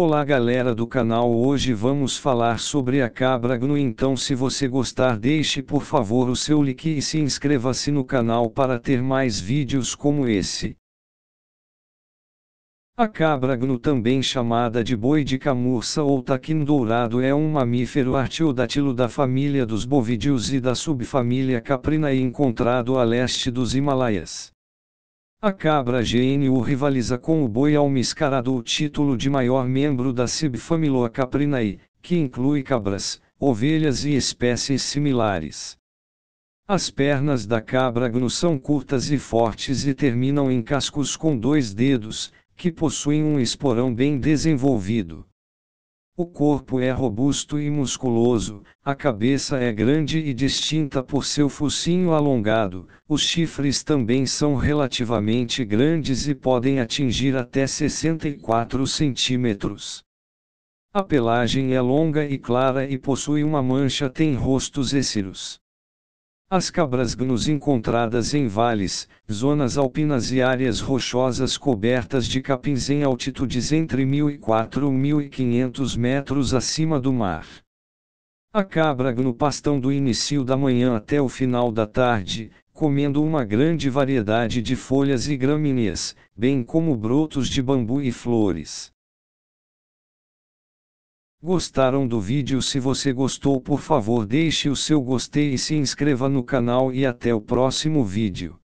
Olá galera do canal hoje vamos falar sobre a Cabra Gnu então se você gostar deixe por favor o seu like e se inscreva-se no canal para ter mais vídeos como esse. A cabra gnu também chamada de boi de camurça ou taquim dourado é um mamífero artiodátilo da família dos bovídeos e da subfamília caprina e encontrado a leste dos Himalaias. A cabra GNU rivaliza com o boi ao miscarado o título de maior membro da subfamília caprinae, que inclui cabras, ovelhas e espécies similares. As pernas da cabra gnu são curtas e fortes e terminam em cascos com dois dedos, que possuem um esporão bem desenvolvido. O corpo é robusto e musculoso, a cabeça é grande e distinta por seu focinho alongado, os chifres também são relativamente grandes e podem atingir até 64 centímetros. A pelagem é longa e clara e possui uma mancha tem rostos escuros. As cabras gnus encontradas em vales, zonas alpinas e áreas rochosas cobertas de capins em altitudes entre 1.004 e 1.500 metros acima do mar. A cabra gnu pastam do início da manhã até o final da tarde, comendo uma grande variedade de folhas e gramíneas, bem como brotos de bambu e flores. Gostaram do vídeo? Se você gostou, por favor, deixe o seu gostei e se inscreva no canal e até o próximo vídeo.